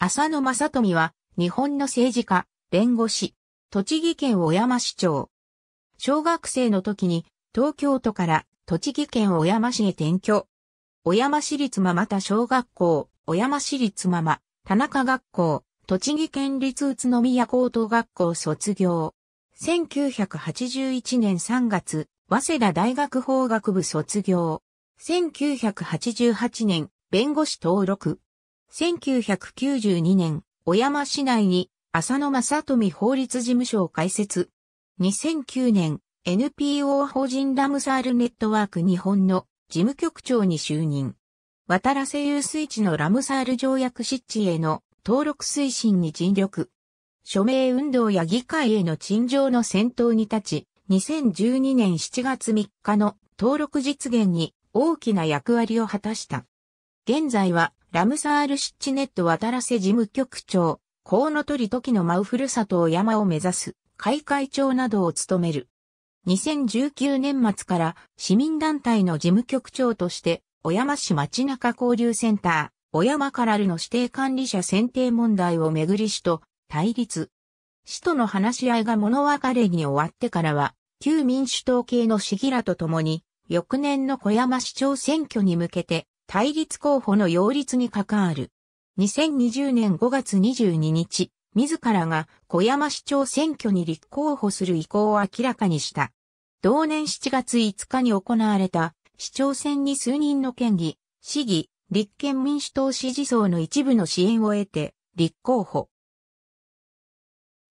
浅野正富は、日本の政治家、弁護士、栃木県小山市長。小学生の時に、東京都から栃木県小山市へ転居。小山市立ママ又小学校、小山市立ママ、田中学校、栃木県立宇都宮高等学校卒業。1981年3月、早稲田大学法学部卒業。1988年、弁護士登録。1992年、小山市内に浅野正富法律事務所を開設。2009年、NPO 法人ラムサールネットワーク日本の事務局長に就任。渡良瀬遊水地のラムサール条約湿地への登録推進に尽力。署名運動や議会への陳情の先頭に立ち、2012年7月3日の登録実現に大きな役割を果たした。現在はラムサールシッチネット渡らせ事務局長、河野鳥時の舞ふるさとを山を目指す、開会長などを務める。2019年末から市民団体の事務局長として、小山市町中交流センター、小山からるの指定管理者選定問題をめぐり市と対立。市との話し合いが物別れに終わってからは、旧民主党系の市議らと共に、翌年の小山市長選挙に向けて、対立候補の擁立に関わる。2020年5月22日、自らが小山市長選挙に立候補する意向を明らかにした。同年7月5日に行われた市長選に数人の県議、市議、立憲民主党支持層の一部の支援を得て、立候補。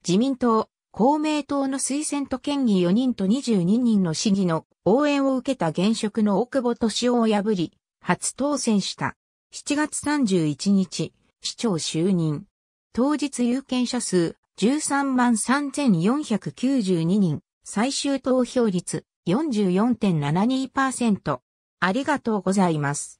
自民党、公明党の推薦と県議4人と22人の市議の応援を受けた現職の大久保敏夫を破り、初当選した。7月31日、市長就任。当日有権者数13万3492人、最終投票率44.72%。ありがとうございます。